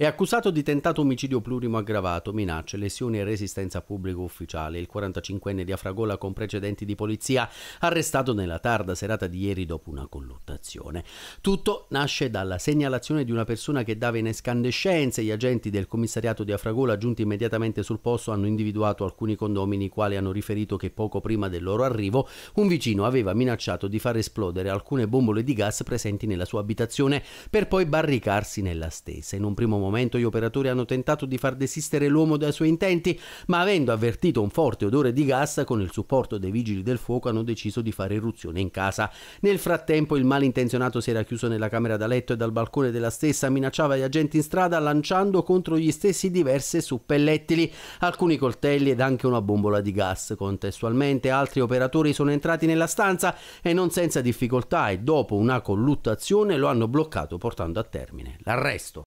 È accusato di tentato omicidio plurimo aggravato, minacce, lesioni e resistenza a pubblico ufficiale. Il 45enne di Afragola con precedenti di polizia, arrestato nella tarda serata di ieri dopo una colluttazione. Tutto nasce dalla segnalazione di una persona che dava in escandescenze. Gli agenti del commissariato di Afragola, giunti immediatamente sul posto, hanno individuato alcuni condomini, i quali hanno riferito che poco prima del loro arrivo un vicino aveva minacciato di far esplodere alcune bombole di gas presenti nella sua abitazione per poi barricarsi nella stessa. In un primo momento momento gli operatori hanno tentato di far desistere l'uomo dai suoi intenti, ma avendo avvertito un forte odore di gas, con il supporto dei vigili del fuoco hanno deciso di fare irruzione in casa. Nel frattempo il malintenzionato si era chiuso nella camera da letto e dal balcone della stessa minacciava gli agenti in strada lanciando contro gli stessi diverse suppellettili, alcuni coltelli ed anche una bombola di gas. Contestualmente altri operatori sono entrati nella stanza e non senza difficoltà e dopo una colluttazione lo hanno bloccato portando a termine l'arresto.